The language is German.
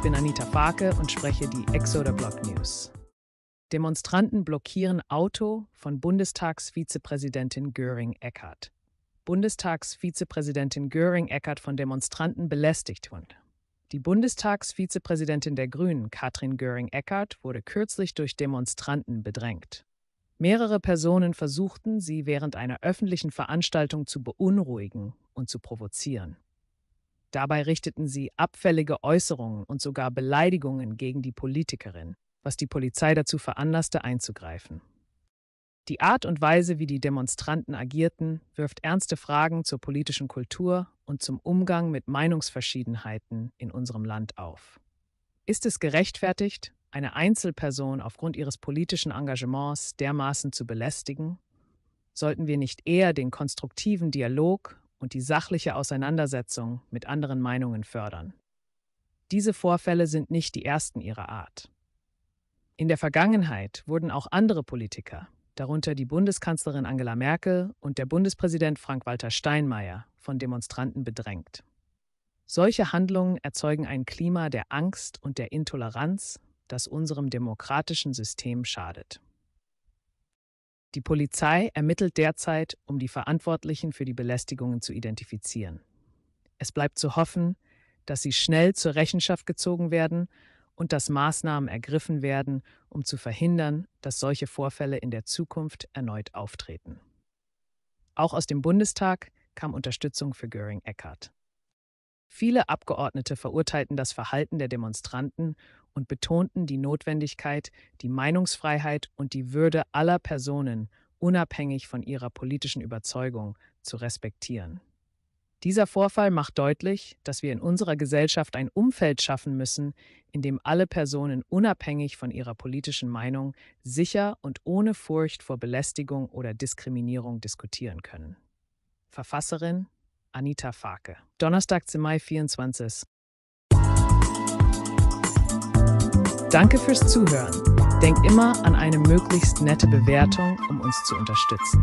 Ich bin Anita Farke und spreche die Exoder Block News. Demonstranten blockieren Auto von Bundestagsvizepräsidentin göring Eckert. Bundestagsvizepräsidentin göring Eckert von Demonstranten belästigt wurde. Die Bundestagsvizepräsidentin der Grünen, Katrin Göring-Eckardt, wurde kürzlich durch Demonstranten bedrängt. Mehrere Personen versuchten, sie während einer öffentlichen Veranstaltung zu beunruhigen und zu provozieren. Dabei richteten sie abfällige Äußerungen und sogar Beleidigungen gegen die Politikerin, was die Polizei dazu veranlasste, einzugreifen. Die Art und Weise, wie die Demonstranten agierten, wirft ernste Fragen zur politischen Kultur und zum Umgang mit Meinungsverschiedenheiten in unserem Land auf. Ist es gerechtfertigt, eine Einzelperson aufgrund ihres politischen Engagements dermaßen zu belästigen? Sollten wir nicht eher den konstruktiven Dialog und die sachliche Auseinandersetzung mit anderen Meinungen fördern. Diese Vorfälle sind nicht die ersten ihrer Art. In der Vergangenheit wurden auch andere Politiker, darunter die Bundeskanzlerin Angela Merkel und der Bundespräsident Frank-Walter Steinmeier, von Demonstranten bedrängt. Solche Handlungen erzeugen ein Klima der Angst und der Intoleranz, das unserem demokratischen System schadet. Die Polizei ermittelt derzeit, um die Verantwortlichen für die Belästigungen zu identifizieren. Es bleibt zu hoffen, dass sie schnell zur Rechenschaft gezogen werden und dass Maßnahmen ergriffen werden, um zu verhindern, dass solche Vorfälle in der Zukunft erneut auftreten. Auch aus dem Bundestag kam Unterstützung für Göring Eckhardt. Viele Abgeordnete verurteilten das Verhalten der Demonstranten und betonten die Notwendigkeit, die Meinungsfreiheit und die Würde aller Personen, unabhängig von ihrer politischen Überzeugung, zu respektieren. Dieser Vorfall macht deutlich, dass wir in unserer Gesellschaft ein Umfeld schaffen müssen, in dem alle Personen unabhängig von ihrer politischen Meinung sicher und ohne Furcht vor Belästigung oder Diskriminierung diskutieren können. Verfasserin Anita Farke. Donnerstag, Mai 24. Danke fürs Zuhören. Denk immer an eine möglichst nette Bewertung, um uns zu unterstützen.